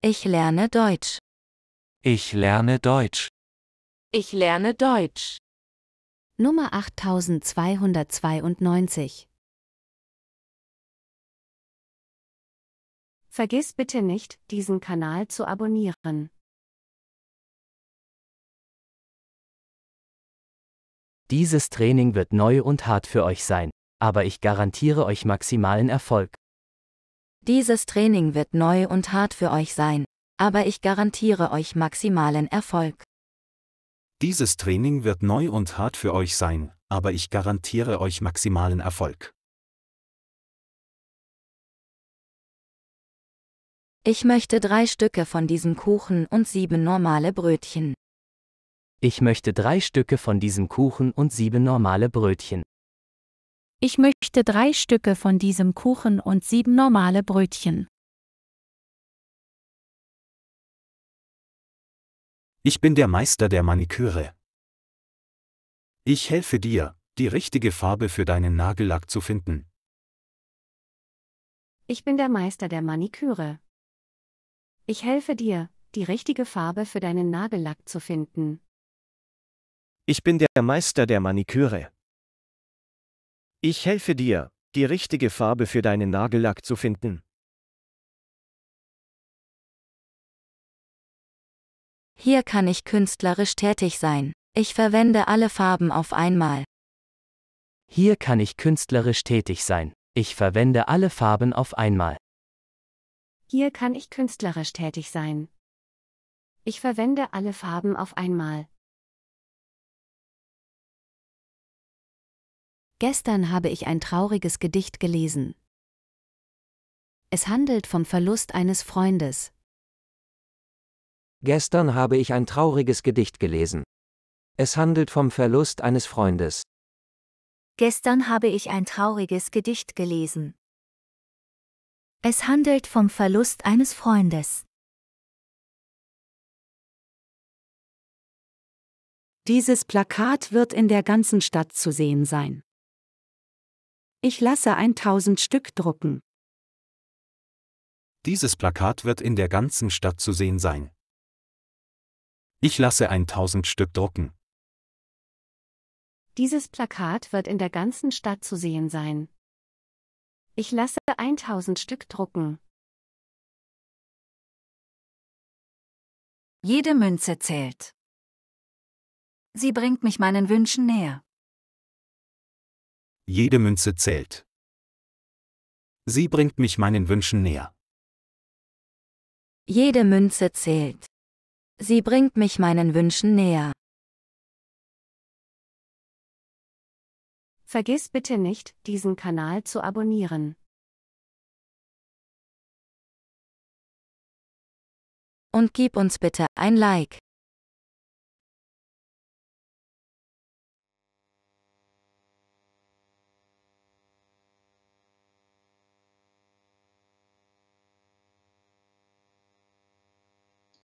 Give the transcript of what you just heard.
Ich lerne Deutsch. Ich lerne Deutsch. Ich lerne Deutsch. Nummer 8292. Vergiss bitte nicht, diesen Kanal zu abonnieren. Dieses Training wird neu und hart für euch sein, aber ich garantiere euch maximalen Erfolg. Dieses Training wird neu und hart für euch sein, aber ich garantiere euch maximalen Erfolg. Dieses Training wird neu und hart für euch sein, aber ich garantiere euch maximalen Erfolg. Ich möchte drei Stücke von diesem Kuchen und sieben normale Brötchen. Ich möchte drei Stücke von diesem Kuchen und sieben normale Brötchen. Ich möchte drei Stücke von diesem Kuchen und sieben normale Brötchen. Ich bin der Meister der Maniküre. Ich helfe dir, die richtige Farbe für deinen Nagellack zu finden. Ich bin der Meister der Maniküre. Ich helfe dir, die richtige Farbe für deinen Nagellack zu finden. Ich bin der Meister der Maniküre. Ich helfe dir, die richtige Farbe für deinen Nagellack zu finden. Hier kann ich künstlerisch tätig sein. Ich verwende alle Farben auf einmal. Hier kann ich künstlerisch tätig sein. Ich verwende alle Farben auf einmal. Hier kann ich künstlerisch tätig sein. Ich verwende alle Farben auf einmal. Gestern habe ich ein trauriges Gedicht gelesen. Es handelt vom Verlust eines Freundes. Gestern habe ich ein trauriges Gedicht gelesen. Es handelt vom Verlust eines Freundes. Gestern habe ich ein trauriges Gedicht gelesen. Es handelt vom Verlust eines Freundes. Dieses Plakat wird in der ganzen Stadt zu sehen sein. Ich lasse 1000 Stück drucken. Dieses Plakat wird in der ganzen Stadt zu sehen sein. Ich lasse 1000 Stück drucken. Dieses Plakat wird in der ganzen Stadt zu sehen sein. Ich lasse 1000 Stück drucken. Jede Münze zählt. Sie bringt mich meinen Wünschen näher. Jede Münze zählt. Sie bringt mich meinen Wünschen näher. Jede Münze zählt. Sie bringt mich meinen Wünschen näher. Vergiss bitte nicht, diesen Kanal zu abonnieren. Und gib uns bitte ein Like.